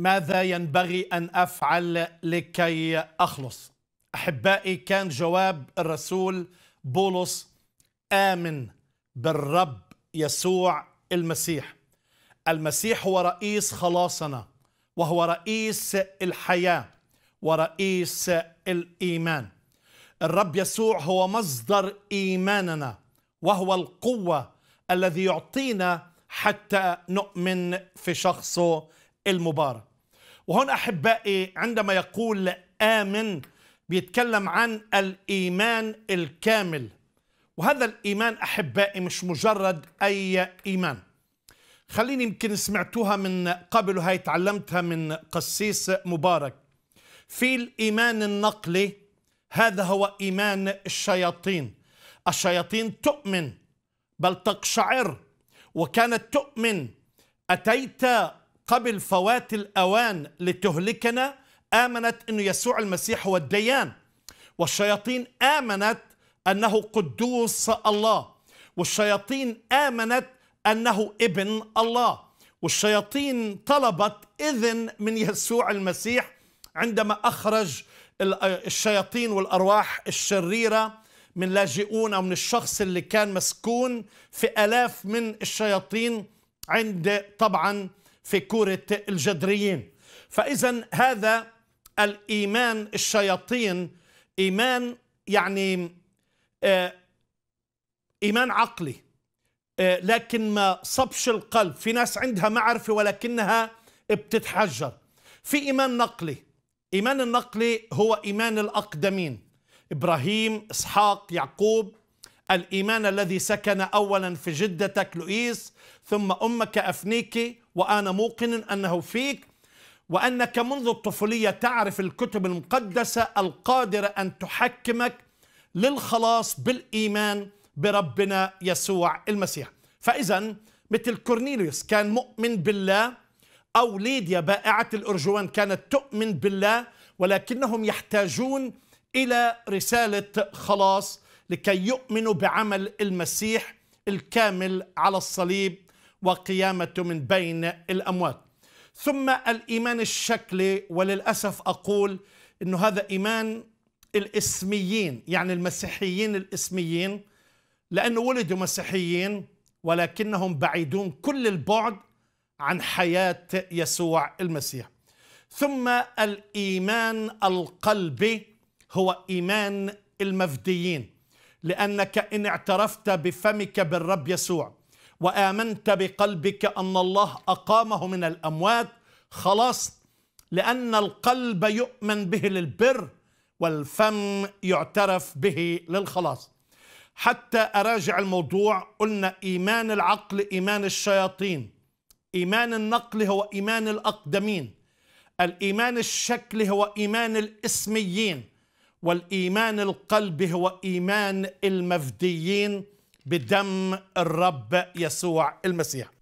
ماذا ينبغي أن أفعل لكي أخلص أحبائي كان جواب الرسول بولس آمن بالرب يسوع المسيح المسيح هو رئيس خلاصنا وهو رئيس الحياة ورئيس الإيمان الرب يسوع هو مصدر إيماننا وهو القوة الذي يعطينا حتى نؤمن في شخصه المبارك وهون أحبائي عندما يقول آمن بيتكلم عن الإيمان الكامل وهذا الإيمان أحبائي مش مجرد أي إيمان خليني يمكن سمعتوها من قبل وهي تعلمتها من قسيس مبارك في الإيمان النقلي هذا هو إيمان الشياطين الشياطين تؤمن بل تقشعر وكانت تؤمن أتيت قبل فوات الأوان لتهلكنا آمنت أن يسوع المسيح هو الديان والشياطين آمنت أنه قدوس الله والشياطين آمنت أنه ابن الله والشياطين طلبت إذن من يسوع المسيح عندما أخرج الشياطين والأرواح الشريرة من لاجئون أو من الشخص اللي كان مسكون في ألاف من الشياطين عند طبعا في كرة الجدريين فإذا هذا الإيمان الشياطين إيمان يعني آه، إيمان عقلي آه، لكن ما صبش القلب في ناس عندها معرفة ولكنها بتتحجر في إيمان نقلي إيمان النقلي هو إيمان الأقدمين إبراهيم إسحاق يعقوب الإيمان الذي سكن أولا في جدتك لؤيس ثم أمك أفنيكي وأنا موقن أنه فيك وأنك منذ الطفولية تعرف الكتب المقدسة القادرة أن تحكمك للخلاص بالإيمان بربنا يسوع المسيح فإذا مثل كورنيليوس كان مؤمن بالله أو ليديا بائعة الأرجوان كانت تؤمن بالله ولكنهم يحتاجون إلى رسالة خلاص لكي يؤمنوا بعمل المسيح الكامل على الصليب وقيامته من بين الأموات ثم الإيمان الشكلي وللأسف أقول أنه هذا إيمان الإسميين يعني المسيحيين الإسميين لأنه ولدوا مسيحيين ولكنهم بعيدون كل البعد عن حياة يسوع المسيح ثم الإيمان القلبي هو إيمان المفديين لأنك إن اعترفت بفمك بالرب يسوع وآمنت بقلبك أن الله أقامه من الأموات خلاص لأن القلب يؤمن به للبر والفم يعترف به للخلاص حتى أراجع الموضوع قلنا إيمان العقل إيمان الشياطين إيمان النقل هو إيمان الأقدمين الإيمان الشكل هو إيمان الإسميين والايمان القلب هو ايمان المفديين بدم الرب يسوع المسيح